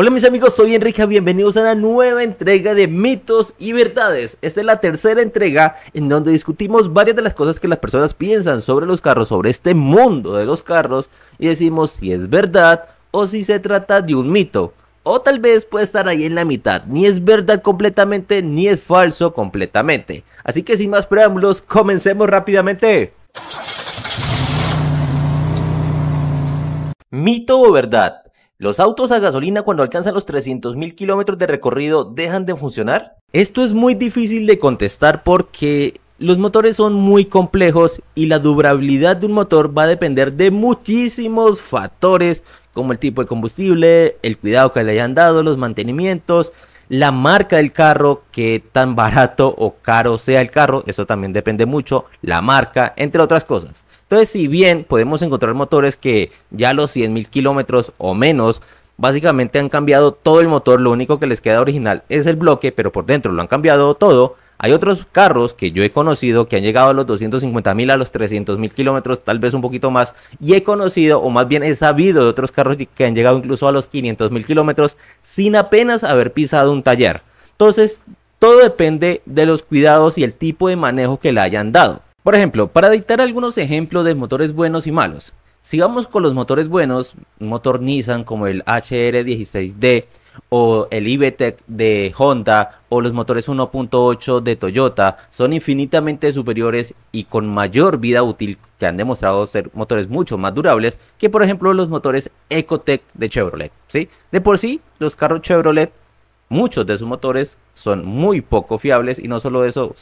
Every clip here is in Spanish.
Hola mis amigos, soy Enrique, bienvenidos a la nueva entrega de mitos y verdades. Esta es la tercera entrega en donde discutimos varias de las cosas que las personas piensan sobre los carros, sobre este mundo de los carros y decimos si es verdad o si se trata de un mito. O tal vez puede estar ahí en la mitad, ni es verdad completamente ni es falso completamente. Así que sin más preámbulos, comencemos rápidamente. Mito o verdad, ¿Los autos a gasolina cuando alcanzan los 300.000 kilómetros de recorrido dejan de funcionar? Esto es muy difícil de contestar porque los motores son muy complejos y la durabilidad de un motor va a depender de muchísimos factores como el tipo de combustible, el cuidado que le hayan dado, los mantenimientos, la marca del carro, que tan barato o caro sea el carro, eso también depende mucho, la marca, entre otras cosas. Entonces, si bien podemos encontrar motores que ya a los 100.000 kilómetros o menos, básicamente han cambiado todo el motor, lo único que les queda original es el bloque, pero por dentro lo han cambiado todo. Hay otros carros que yo he conocido que han llegado a los 250.000 a los 300.000 kilómetros, tal vez un poquito más, y he conocido, o más bien he sabido de otros carros que han llegado incluso a los 500.000 kilómetros sin apenas haber pisado un taller. Entonces, todo depende de los cuidados y el tipo de manejo que le hayan dado. Por ejemplo, para dictar algunos ejemplos de motores buenos y malos, sigamos con los motores buenos, un motor Nissan como el HR16D o el IBTEC de Honda o los motores 1.8 de Toyota son infinitamente superiores y con mayor vida útil que han demostrado ser motores mucho más durables que por ejemplo los motores Ecotec de Chevrolet, ¿sí? De por sí, los carros Chevrolet muchos de sus motores son muy poco fiables y no solo eso,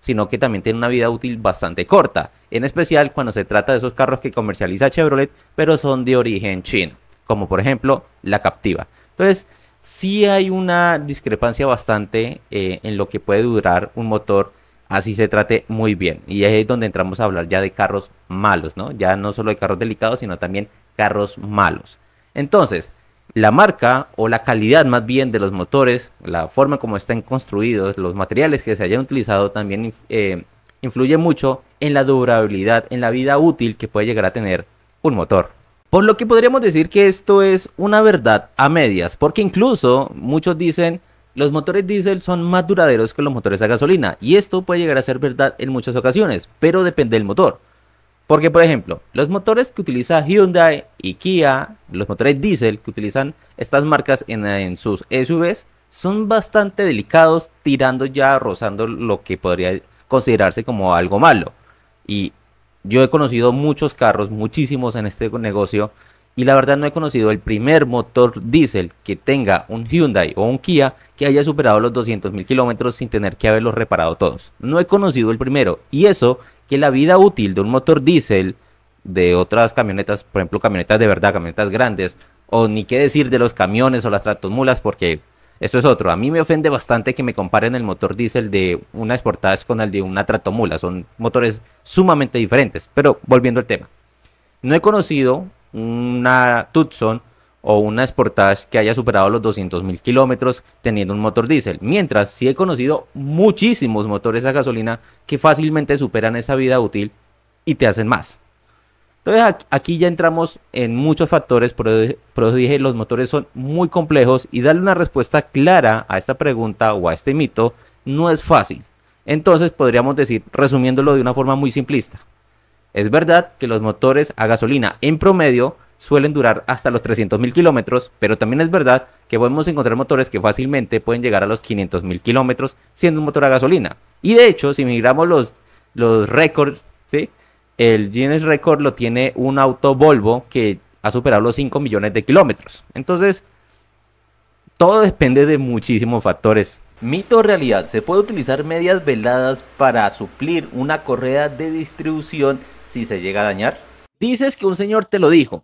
sino que también tiene una vida útil bastante corta, en especial cuando se trata de esos carros que comercializa Chevrolet, pero son de origen chino, como por ejemplo la Captiva. Entonces, si hay una discrepancia bastante eh, en lo que puede durar un motor así se trate muy bien. Y ahí es donde entramos a hablar ya de carros malos, ¿no? Ya no solo de carros delicados, sino también carros malos. Entonces, la marca o la calidad más bien de los motores, la forma como están construidos, los materiales que se hayan utilizado también eh, influye mucho en la durabilidad, en la vida útil que puede llegar a tener un motor. Por lo que podríamos decir que esto es una verdad a medias, porque incluso muchos dicen los motores diésel son más duraderos que los motores a gasolina, y esto puede llegar a ser verdad en muchas ocasiones, pero depende del motor. Porque, por ejemplo, los motores que utiliza Hyundai y Kia, los motores diésel que utilizan estas marcas en, en, sus SUVs, son bastante delicados, tirando ya, rozando lo que podría considerarse como algo malo. Y yo he conocido muchos carros, muchísimos en este negocio, y la verdad no he conocido el primer motor diésel que tenga un Hyundai o un Kia que haya superado los 200.000 kilómetros sin tener que haberlos reparado todos. No he conocido el primero, y eso que la vida útil de un motor diésel, de otras camionetas, por ejemplo, camionetas de verdad, camionetas grandes, o ni qué decir de los camiones o las tratomulas porque esto es otro. A mí me ofende bastante que me comparen el motor diésel de una exportada con el de una tratomula. Son motores sumamente diferentes. Pero volviendo al tema. No he conocido una Tucson o una Sportage que haya superado los 200.000 kilómetros teniendo un motor diésel. Mientras sí he conocido muchísimos motores a gasolina que fácilmente superan esa vida útil y te hacen más. Entonces aquí ya entramos en muchos factores, por eso dije, los motores son muy complejos y darle una respuesta clara a esta pregunta o a este mito no es fácil. Entonces podríamos decir, resumiéndolo de una forma muy simplista, es verdad que los motores a gasolina en promedio suelen durar hasta los 300.000 kilómetros, pero también es verdad que podemos encontrar motores que fácilmente pueden llegar a los 500.000 kilómetros siendo un motor a gasolina. Y de hecho, si miramos los, los récords, ¿sí? el Guinness Record lo tiene un auto Volvo que ha superado los 5 millones de kilómetros. Entonces, todo depende de muchísimos factores. Mito o realidad, ¿se puede utilizar medias veladas para suplir una correa de distribución si se llega a dañar? Dices que un señor te lo dijo,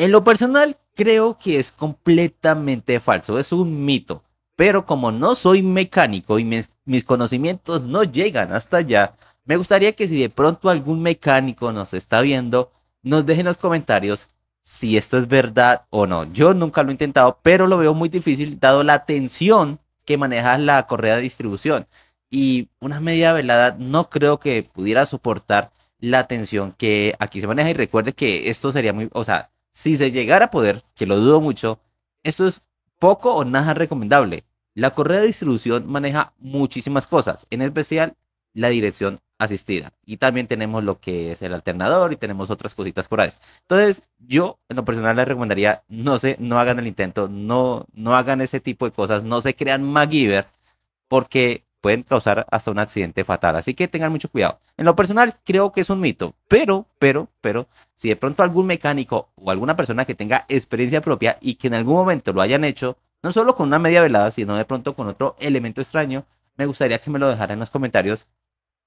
en lo personal, creo que es completamente falso, es un mito. Pero como no soy mecánico y mis, conocimientos no llegan hasta allá, me gustaría que si de pronto algún mecánico nos está viendo, nos dejen los comentarios si esto es verdad o no. Yo nunca lo he intentado, pero lo veo muy difícil dado la tensión que maneja la correa de distribución. Y una media velada no creo que pudiera soportar la tensión que aquí se maneja. Y recuerde que esto sería muy, o sea, si se llegara a poder, que lo dudo mucho, esto es poco o nada recomendable. La correa de distribución maneja muchísimas cosas, en especial la dirección asistida. Y también tenemos lo que es el alternador y tenemos otras cositas por ahí. Entonces, yo en lo personal les recomendaría, no sé, no hagan el intento, no, no hagan ese tipo de cosas, no se crean MacGyver, porque pueden causar hasta un accidente fatal. Así que tengan mucho cuidado. En lo personal, creo que es un mito, pero, pero, pero, si de pronto algún mecánico o alguna persona que tenga experiencia propia y que en algún momento lo hayan hecho, no solo con una media velada, sino de pronto con otro elemento extraño, me gustaría que me lo dejara en los comentarios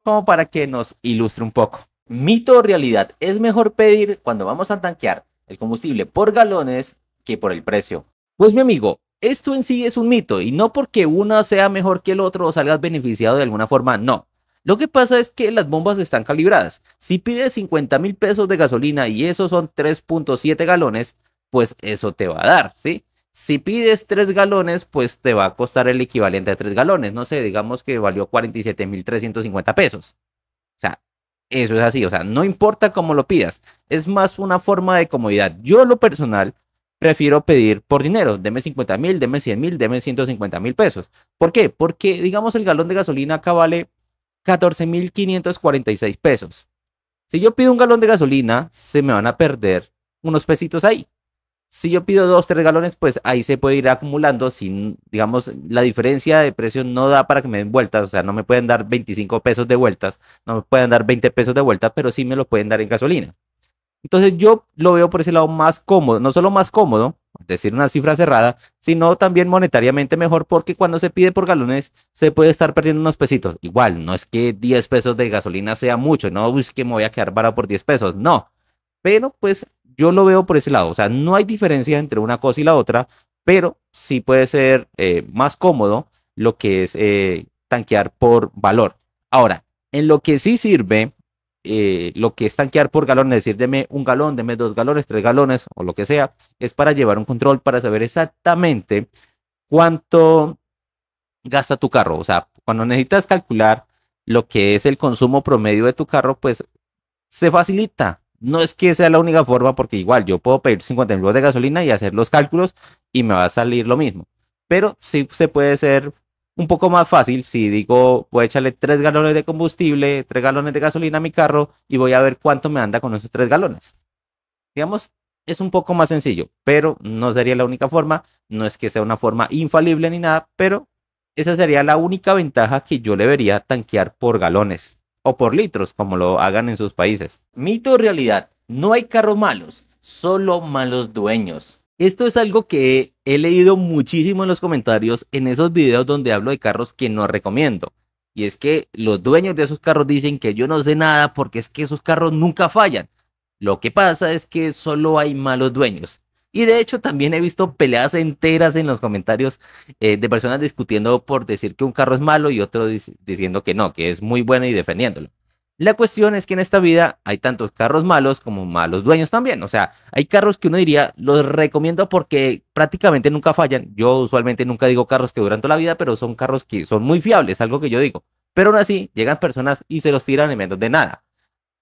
como para que nos ilustre un poco. Mito o realidad, es mejor pedir cuando vamos a tanquear el combustible por galones que por el precio. Pues mi amigo, esto en sí es un mito y no porque uno sea mejor que el otro o salgas beneficiado de alguna forma, no. Lo que pasa es que las bombas están calibradas. Si pides 50 mil pesos de gasolina y eso son 3.7 galones, pues eso te va a dar, ¿sí? Si pides 3 galones, pues te va a costar el equivalente a 3 galones. No sé, digamos que valió 47.350 pesos. O sea, eso es así. O sea, no importa cómo lo pidas. Es más una forma de comodidad. Yo, lo personal, prefiero pedir por dinero. Deme 50 mil, deme 100 mil, deme 150 mil pesos. ¿Por qué? Porque, digamos, el galón de gasolina acá vale 14.546 pesos. Si yo pido un galón de gasolina, se me van a perder unos pesitos ahí. Si yo pido dos, tres galones, pues ahí se puede ir acumulando sin, digamos, la diferencia de precio no da para que me den vueltas, o sea, no me pueden dar 25 pesos de vueltas, no me pueden dar 20 pesos de vueltas, pero sí me lo pueden dar en gasolina. Entonces yo lo veo por ese lado más cómodo, no solo más cómodo, es decir, una cifra cerrada, sino también monetariamente mejor porque cuando se pide por galones se puede estar perdiendo unos pesitos. Igual, no es que 10 pesos de gasolina sea mucho, no es que me voy a quedar barato por 10 pesos, no. Pero pues yo lo veo por ese lado, o sea, no hay diferencia entre una cosa y la otra, pero sí puede ser eh, más cómodo lo que es eh, tanquear por valor. Ahora, en lo que sí sirve eh, lo que es tanquear por galón, es decir, deme un galón, deme dos galones, tres galones o lo que sea, es para llevar un control para saber exactamente cuánto gasta tu carro. O sea, cuando necesitas calcular lo que es el consumo promedio de tu carro, pues se facilita. No es que sea la única forma, porque igual yo puedo pedir 50 mil de gasolina y hacer los cálculos y me va a salir lo mismo. Pero sí se puede ser un poco más fácil si digo, voy a echarle tres galones de combustible, tres galones de gasolina a mi carro y voy a ver cuánto me anda con esos tres galones. Digamos, es un poco más sencillo, pero no sería la única forma, no es que sea una forma infalible ni nada, pero esa sería la única ventaja que yo le vería tanquear por galones o por litros, como lo hagan en sus países. Mito o realidad, no hay carros malos, solo malos dueños. Esto es algo que he leído muchísimo en los comentarios en esos videos donde hablo de carros que no recomiendo. Y es que los dueños de esos carros dicen que yo no sé nada porque es que esos carros nunca fallan. Lo que pasa es que solo hay malos dueños. Y de hecho también he visto peleas enteras en los comentarios eh, de personas discutiendo por decir que un carro es malo y otro diciendo que no, que es muy bueno y defendiéndolo. La cuestión es que en esta vida hay tantos carros malos como malos dueños también. O sea, hay carros que uno diría, los recomiendo porque prácticamente nunca fallan. Yo usualmente nunca digo carros que duran toda la vida, pero son carros que son muy fiables, algo que yo digo. Pero aún así, llegan personas y se los tiran en menos de nada.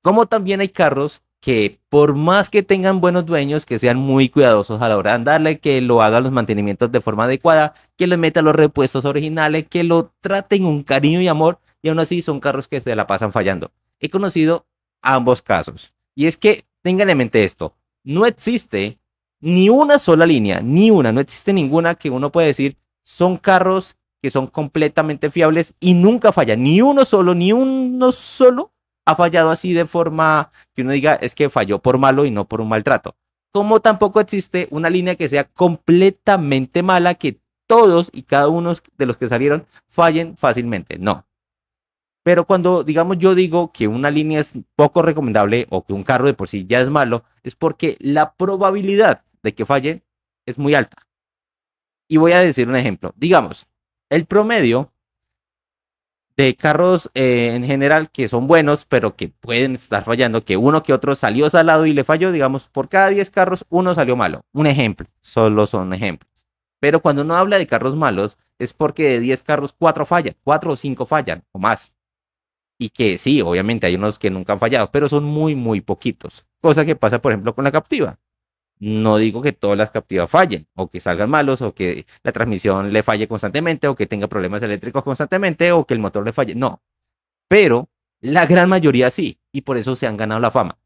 Como también hay carros que por más que tengan buenos dueños, que sean muy cuidadosos a la hora de andarle, que lo hagan los mantenimientos de forma adecuada, que le metan los repuestos originales, que lo traten con cariño y amor, y aún así son carros que se la pasan fallando he conocido ambos casos. Y es que tengan en mente esto, no existe ni una sola línea, ni una, no existe ninguna que uno puede decir son carros que son completamente fiables y nunca falla ni uno solo, ni uno solo ha fallado así de forma que uno diga es que falló por malo y no por un maltrato. Como tampoco existe una línea que sea completamente mala que todos y cada uno de los que salieron fallen fácilmente. No, pero cuando, digamos, yo digo que una línea es poco recomendable o que un carro de por sí ya es malo, es porque la probabilidad de que falle es muy alta. Y voy a decir un ejemplo. Digamos, el promedio de carros eh, en general que son buenos, pero que pueden estar fallando, que uno que otro salió salado y le falló, digamos, por cada 10 carros, uno salió malo. Un ejemplo, solo son ejemplos. Pero cuando uno habla de carros malos, es porque de 10 carros, 4 fallan, 4 o 5 fallan o más y que sí, obviamente hay unos que nunca han fallado, pero son muy, muy poquitos. Cosa que pasa, por ejemplo, con la captiva. No digo que todas las captivas fallen, o que salgan malos, o que la transmisión le falle constantemente, o que tenga problemas eléctricos constantemente, o que el motor le falle. No. Pero la gran mayoría sí, y por eso se han ganado la fama.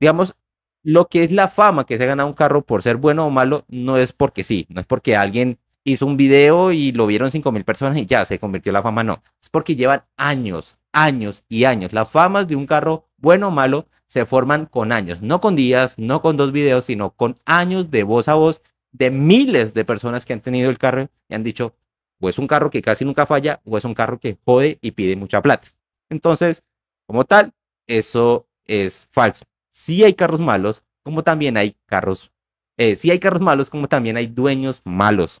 Digamos, lo que es la fama que se ha ganado un carro por ser bueno o malo, no es porque sí, no es porque alguien hizo un video y lo vieron 5.000 personas y ya se convirtió la fama, no. Es porque llevan años, años y años. Las famas de un carro bueno o malo se forman con años, no con días, no con dos videos, sino con años de voz a voz de miles de personas que han tenido el carro y han dicho, o es un carro que casi nunca falla, o es un carro que jode y pide mucha plata. Entonces, como tal, eso es falso. Si hay carros malos, como también hay carros, eh, si hay carros malos, como también hay dueños malos.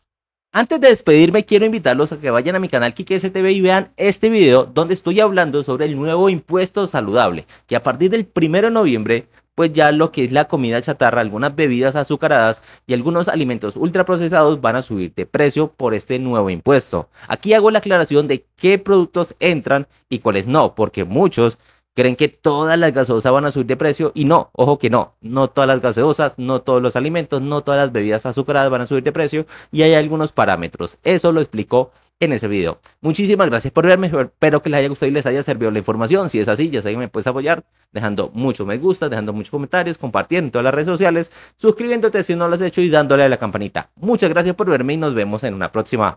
Antes de despedirme, quiero invitarlos a que vayan a mi canal KikeSTV y vean este video donde estoy hablando sobre el nuevo impuesto saludable, que a partir del 1 de noviembre, pues ya lo que es la comida chatarra, algunas bebidas azucaradas y algunos alimentos ultraprocesados van a subir de precio por este nuevo impuesto. Aquí hago la aclaración de qué productos entran y cuáles no, porque muchos Creen que todas las gaseosas van a subir de precio y no, ojo que no, no todas las gaseosas, no todos los alimentos, no todas las bebidas azucaradas van a subir de precio y hay algunos parámetros. Eso lo explico en ese video. Muchísimas gracias por verme, espero que les haya gustado y les haya servido la información. Si es así, ya saben que me puedes apoyar dejando muchos me gusta, dejando muchos comentarios, compartiendo en todas las redes sociales, suscribiéndote si no lo has hecho y dándole a la campanita. Muchas gracias por verme y nos vemos en una próxima.